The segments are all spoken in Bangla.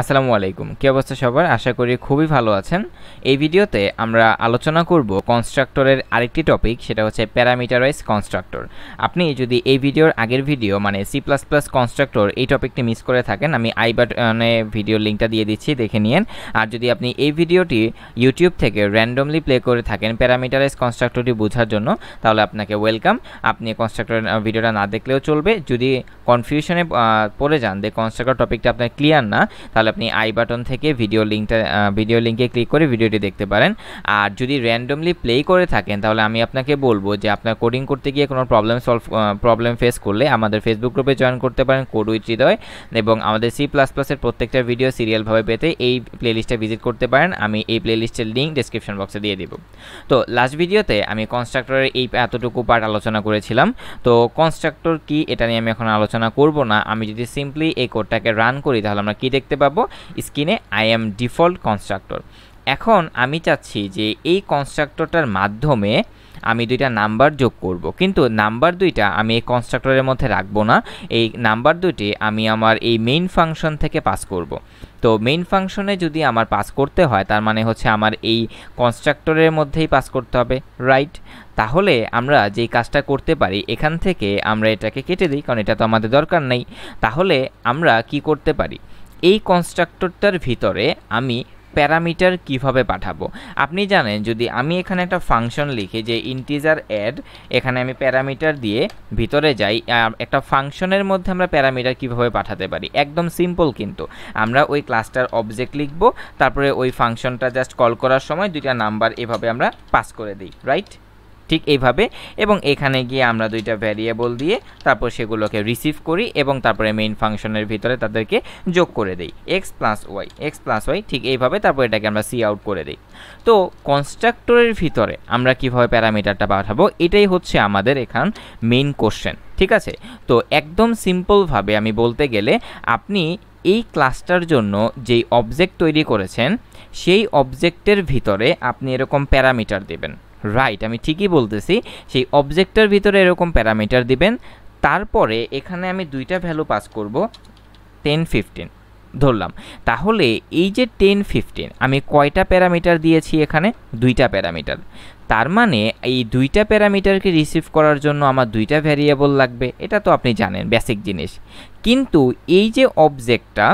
আসসালামু আলাইকুম কী অবস্থা সবার আশা করি খুবই ভালো আছেন এই ভিডিওতে আমরা আলোচনা করব কনস্ট্রাক্টরের আরেকটি টপিক সেটা হচ্ছে প্যারামিটারাইজ কনস্ট্রাক্টর আপনি যদি এই ভিডিওর আগের ভিডিও মানে সি প্লাস প্লাস কনস্ট্রাক্টর এই টপিকটি মিস করে থাকেন আমি আই বাটনে ভিডিও লিঙ্কটা দিয়ে দিচ্ছি দেখে নিন আর যদি আপনি এই ভিডিওটি ইউটিউব থেকে র্যান্ডমলি প্লে করে থাকেন প্যারামিটারাইজ কনস্ট্রাক্টরটি বোঝার জন্য তাহলে আপনাকে ওয়েলকাম আপনি কনস্ট্রাক্টর ভিডিওটা না দেখলেও চলবে যদি কনফিউশনে পড়ে যান যে কনস্ট্রাক্টর টপিকটা আপনার ক্লিয়ার না তাহলে তাহলে আপনি আই বাটন থেকে ভিডিও লিঙ্কটা ভিডিও লিঙ্কে ক্লিক করে ভিডিওটি দেখতে পারেন আর যদি র্যান্ডমলি প্লে করে থাকেন তাহলে আমি আপনাকে বলবো যে আপনার কোডিং করতে গিয়ে কোনো প্রবলেম সলভ প্রবলেম ফেস করলে আমাদের ফেসবুক গ্রুপে জয়েন করতে পারেন কোড উইথ হৃদয় এবং আমাদের সি প্লাস প্লাসের প্রত্যেকটা ভিডিও সিরিয়ালভাবে পেতে এই প্লেলিস্টটা ভিজিট করতে পারেন আমি এই প্লেলিস্টের লিঙ্ক ডিসক্রিপশন বক্সে দিয়ে দেব তো লাস্ট ভিডিওতে আমি কনস্ট্রাক্টরের এই এতটুকু পার্ট আলোচনা করেছিলাম তো কনস্ট্রাক্টর কি এটা নিয়ে আমি এখন আলোচনা করব না আমি যদি সিম্পলি এই কোডটাকে রান করি তাহলে আমরা কি দেখতে পাবো স্ক্রিনে আই এম ডিফল্ট কনস্ট্রাক্টর এখন আমি চাচ্ছি যে এই কনস্ট্রাক্টরটার মাধ্যমে আমি দুইটা নাম্বার যোগ করব কিন্তু নাম্বার দুইটা আমি এই কনস্ট্রাক্টরের মধ্যে রাখবো না এই নাম্বার দুইটি আমি আমার এই মেইন ফাংশন থেকে পাস করব তো মেইন ফাংশনে যদি আমার পাস করতে হয় তার মানে হচ্ছে আমার এই কনস্ট্রাক্টরের মধ্যেই পাস করতে হবে রাইট তাহলে আমরা যেই কাজটা করতে পারি এখান থেকে আমরা এটাকে কেটে দিই কারণ এটা তো আমাদের দরকার নেই তাহলে আমরা কি করতে পারি এই কনস্ট্রাক্টরটার ভিতরে আমি প্যারামিটার কিভাবে পাঠাবো আপনি জানেন যদি আমি এখানে একটা ফাংশন লিখি যে ইন্টিজার অ্যাড এখানে আমি প্যারামিটার দিয়ে ভিতরে যাই একটা ফাংশনের মধ্যে আমরা প্যারামিটার কিভাবে পাঠাতে পারি একদম সিম্পল কিন্তু আমরা ওই ক্লাসটার অবজেক্ট লিখব তারপরে ওই ফাংশনটা জাস্ট কল করার সময় দুইটা নাম্বার এভাবে আমরা পাস করে দিই রাইট ঠিক এইভাবে এবং এখানে গিয়ে আমরা দুইটা ভ্যারিয়েবল দিয়ে তারপর সেগুলোকে রিসিভ করি এবং তারপরে মেইন ফাংশনের ভিতরে তাদেরকে যোগ করে দিই x plus y x plus y ঠিক এইভাবে তারপর এটাকে আমরা সি আউট করে দিই তো কনস্ট্রাক্টরের ভিতরে আমরা কিভাবে প্যারামিটারটা পাঠাবো এটাই হচ্ছে আমাদের এখান মেইন কোশ্চেন ঠিক আছে তো একদম সিম্পলভাবে আমি বলতে গেলে আপনি এই ক্লাসটার জন্য যেই অবজেক্ট তৈরি করেছেন সেই অবজেক্টের ভিতরে আপনি এরকম প্যারামিটার দেবেন রাইট আমি ঠিকই বলতেছি সেই অবজেক্টের ভিতরে এরকম প্যারামিটার দিবেন তারপরে এখানে আমি দুইটা ভ্যালু পাস করব টেন ফিফটিন ধরলাম তাহলে এই যে টেন ফিফটিন আমি কয়টা প্যারামিটার দিয়েছি এখানে দুইটা প্যারামিটার তার মানে এই দুইটা প্যারামিটারকে রিসিভ করার জন্য আমার দুইটা ভ্যারিয়েবল লাগবে এটা তো আপনি জানেন বেসিক জিনিস কিন্তু এই যে অবজেক্টটা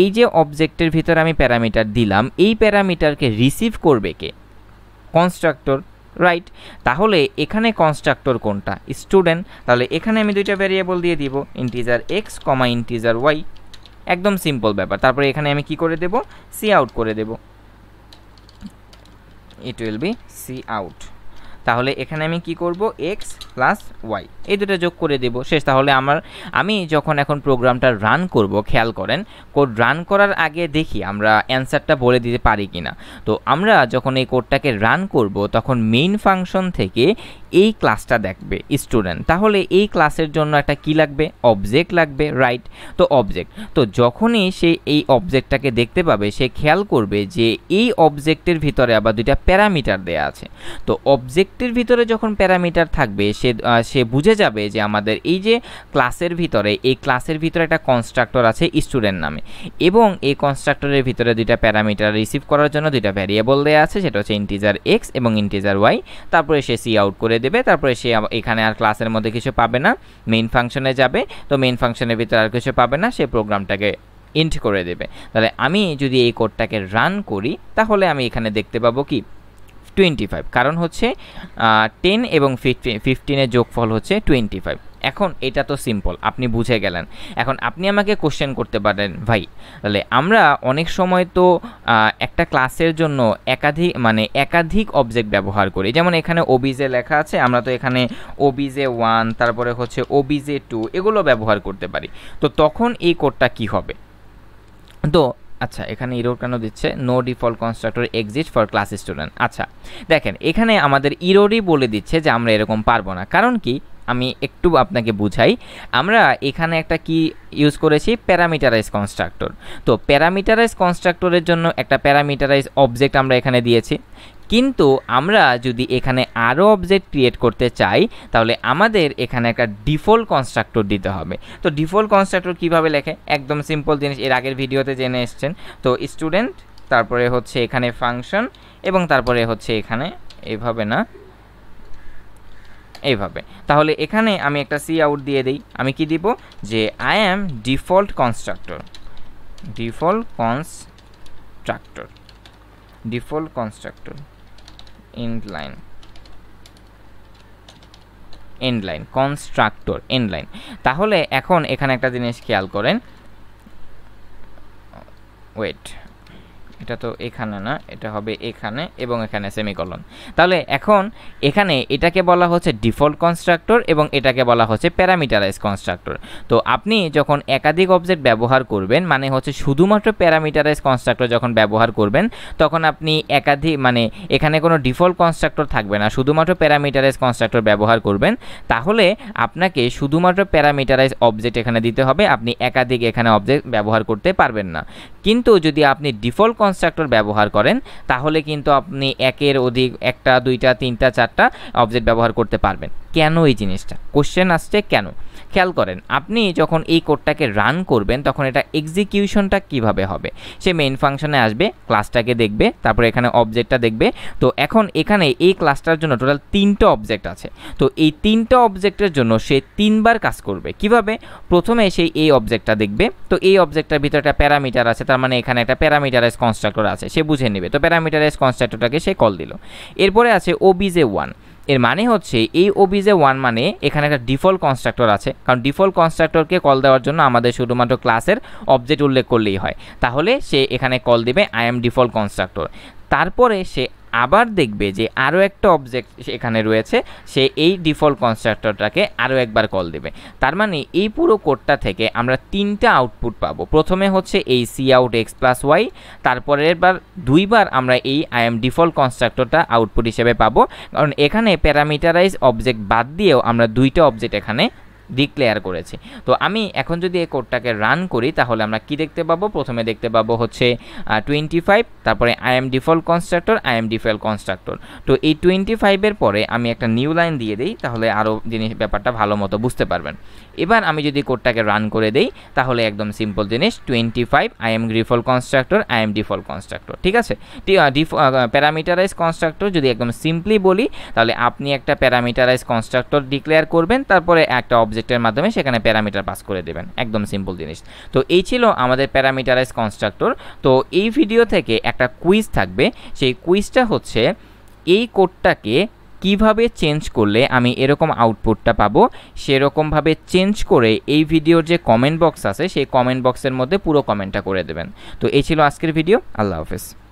এই যে অবজেক্টের ভিতর আমি প্যারামিটার দিলাম এই প্যারামিটারকে রিসিভ করবে কে কনস্ট্রাক্টর রাইট তাহলে এখানে কনস্ট্রাক্টর কোনটা স্টুডেন্ট তাহলে এখানে আমি দুইটা ভ্যারিয়েবল দিয়ে দিব integer x comma integer y একদম সিম্পল ব্যাপার তারপরে এখানে আমি কি করে দেব সি আউট করে দেব it will be c out তাহলে এখানে আমি কি করব এক্স প্লাস ওয়াই এই দুটো যোগ করে দেব শেষ তাহলে আমার আমি যখন এখন প্রোগ্রামটা রান করব খেয়াল করেন কোড রান করার আগে দেখি আমরা অ্যান্সারটা বলে দিতে পারি কি না তো আমরা যখন এই কোডটাকে রান করব তখন মেইন ফাংশন থেকে এই ক্লাসটা দেখবে স্টুডেন্ট তাহলে এই ক্লাসের জন্য একটা কি লাগবে অবজেক্ট লাগবে রাইট তো অবজেক্ট তো যখনই সে এই অবজেক্টটাকে দেখতে পাবে সে খেয়াল করবে যে এই অবজেক্টের ভিতরে আবার দুইটা প্যারামিটার দেয়া আছে তো অবজেক্ট ভর্তির ভিতরে যখন প্যারামিটার থাকবে সে সে বুঝে যাবে যে আমাদের এই যে ক্লাসের ভিতরে এই ক্লাসের ভিতরে একটা কনস্ট্রাক্টর আছে স্টুডেন্ট নামে এবং এই কনস্ট্রাক্টরের ভিতরে দুইটা প্যারামিটার রিসিভ করার জন্য দুইটা ভ্যারিয়েবল দেওয়া আছে সেটা হচ্ছে ইন্টিজার এক্স এবং ইন্টিজার ওয়াই তারপরে সে সি আউট করে দেবে তারপরে সে এখানে আর ক্লাসের মধ্যে কিছু পাবে না মেইন ফাংশনে যাবে তো মেইন ফাংশনের ভিতরে আর কিছু পাবে না সে প্রোগ্রামটাকে এন্ড করে দেবে তাহলে আমি যদি এই কোডটাকে রান করি তাহলে আমি এখানে দেখতে পাবো কি টোয়েন্টি ফাইভ কারণ হচ্ছে টেন এবং ফিফটি ফিফটিনের যোগফল হচ্ছে টোয়েন্টি ফাইভ এখন এটা তো সিম্পল আপনি বুঝে গেলেন এখন আপনি আমাকে কোশ্চেন করতে পারেন ভাই তাহলে আমরা অনেক সময় তো একটা ক্লাসের জন্য একাধিক মানে একাধিক অবজেক্ট ব্যবহার করি যেমন এখানে ওবিজে লেখা আছে আমরা তো এখানে ওবিজে ওয়ান তারপরে হচ্ছে ওবিজে টু এগুলো ব্যবহার করতে পারি তো তখন এই কোডটা কি হবে তো আচ্ছা এখানে ইরোর কেন দিচ্ছে no default constructor exist for class student আচ্ছা দেখেন এখানে আমাদের ইরোরই বলে দিচ্ছে যে আমরা এরকম পারবো না কারণ কি আমি একটু আপনাকে বুঝাই আমরা এখানে একটা কি ইউজ করেছি প্যারামিটারাইজ কনস্ট্রাক্টর তো প্যারামিটারাইজ কনস্ট্রাক্টরের জন্য একটা প্যারামিটারাইজ অবজেক্ট আমরা এখানে দিয়েছি কিন্তু আমরা যদি এখানে আরও অবজেক্ট ক্রিয়েট করতে চাই তাহলে আমাদের এখানে একটা ডিফল্ট কনস্ট্রাক্টর দিতে হবে তো ডিফল্ট কনস্ট্রাক্টর কীভাবে লেখে একদম সিম্পল জিনিস এর আগের ভিডিওতে জেনে এসছেন তো স্টুডেন্ট তারপরে হচ্ছে এখানে ফাংশন এবং তারপরে হচ্ছে এখানে এভাবে না এইভাবে তাহলে এখানে আমি একটা সি আউট দিয়ে দিই আমি কি দিব যে I am default constructor default constructor default constructor end line end line constructor end line তাহলে এখন এখানে একটা জিনিস খেয়াল করেন ওয়েট এটা তো এখানে না এটা হবে এখানে এবং এখানে সেমিকলন তাহলে এখন এখানে এটাকে বলা হচ্ছে ডিফল্ট কনস্ট্রাক্টর এবং এটাকে বলা হচ্ছে প্যারামিটারাইজ কনস্ট্রাক্টর তো আপনি যখন একাধিক অবজেক্ট ব্যবহার করবেন মানে হচ্ছে শুধুমাত্র প্যারামিটারাইজ কনস্ট্রাক্টর যখন ব্যবহার করবেন তখন আপনি একাধিক মানে এখানে কোনো ডিফল্ট কনস্ট্রাক্টর থাকবে না শুধুমাত্র প্যারামিটারাইজ কনস্ট্রাক্টর ব্যবহার করবেন তাহলে আপনাকে শুধুমাত্র প্যারামিটারাইজ অবজেক্ট এখানে দিতে হবে আপনি একাধিক এখানে অবজেক্ট ব্যবহার করতে পারবেন না কিন্তু যদি আপনি ডিফল্ট কনস্ট্রাক্ট কনস্ট্রাক্টর ব্যবহার করেন তাহলে কিন্তু আপনি একের অধিক একটা দুইটা তিনটা চারটা অবজেক্ট ব্যবহার করতে পারবেন কেন এই জিনিসটা কোশ্চেন আসছে কেন খেয়াল করেন আপনি যখন এই কোডটাকে রান করবেন তখন এটা এক্সিকিউশনটা কিভাবে হবে সে মেইন ফাংশনে আসবে ক্লাসটাকে দেখবে তারপরে এখানে অবজেক্টটা দেখবে তো এখন এখানে এই ক্লাসটার জন্য টোটাল তিনটা অবজেক্ট আছে তো এই তিনটা অবজেক্টের জন্য সে তিনবার কাজ করবে কিভাবে প্রথমে সে এই অবজেক্টটা দেখবে তো এই অবজেক্টটার ভিতরে একটা প্যারামিটার আছে তার মানে এখানে একটা প্যারামিটারাইজ কনস্ট্রাক্টর আছে সে বুঝে নেবে তো প্যারামিটারাইজ কনস্ট্রাক্টরটাকে সে কল দিল এরপরে আছে ওবিজে ওয়ান এর মানে হচ্ছে এই ওবিজে ওয়ান মানে এখানে একটা ডিফল্ট কনস্ট্রাক্টর আছে কারণ ডিফল্ট কনস্ট্রাক্টরকে কল দেওয়ার জন্য আমাদের শুধুমাত্র ক্লাসের অবজেক্ট উল্লেখ করলেই হয় তাহলে সে এখানে কল দেবে আই এম ডিফল্ট কনস্ট্রাক্টর তারপরে সে আবার দেখবে যে আরও একটা অবজেক্ট এখানে রয়েছে সে এই ডিফল্ট কনস্ট্রাক্টরটাকে আরও একবার কল দেবে তার মানে এই পুরো কোডটা থেকে আমরা তিনটা আউটপুট পাবো প্রথমে হচ্ছে এই c out x plus y তারপরের বার দুইবার আমরা এই আই এম ডিফল্ট কনস্ট্রাক্টরটা আউটপুট হিসেবে পাবো কারণ এখানে প্যারামিটারাইজ অবজেক্ট বাদ দিয়েও আমরা দুইটা অবজেক্ট এখানে ডিক্লেয়ার করেছে তো আমি এখন যদি এই কোডটাকে রান করি তাহলে আমরা কি দেখতে পাবো প্রথমে দেখতে পাবো হচ্ছে টোয়েন্টি ফাইভ তারপরে I am default constructor I am default constructor তো এই টোয়েন্টি ফাইভের পরে আমি একটা নিউ লাইন দিয়ে দিই তাহলে আরও জিনিস ব্যাপারটা ভালো মতো বুঝতে পারবেন এবার আমি যদি কোডটাকে রান করে দেই তাহলে একদম সিম্পল জিনিস twenty five I am default constructor I am default constructor ঠিক আছে প্যারামিটারাইজ কনস্ট্রাক্টর যদি একদম সিম্পলি বলি তাহলে আপনি একটা প্যারামিটারাইজ কনস্ট্রাক্টর ডিক্লেয়ার করবেন তারপরে একটা অবজেক্ট অবজেক্টের মাধ্যমে সেখানে প্যারামিটার পাস করে দেবেন একদম সিম্পল জিনিস তো এই ছিল আমাদের প্যারামিটারাইজ কনস্ট্রাক্টর তো এই ভিডিও থেকে একটা কুইজ থাকবে সেই কুইজটা হচ্ছে এই কোডটাকে কিভাবে চেঞ্জ করলে আমি এরকম আউটপুটটা পাবো সেরকমভাবে চেঞ্জ করে এই ভিডিওর যে কমেন্ট বক্স আছে সেই কমেন্ট বক্সের মধ্যে পুরো কমেন্টটা করে দেবেন তো এই ছিল আজকের ভিডিও আল্লাহ হাফেজ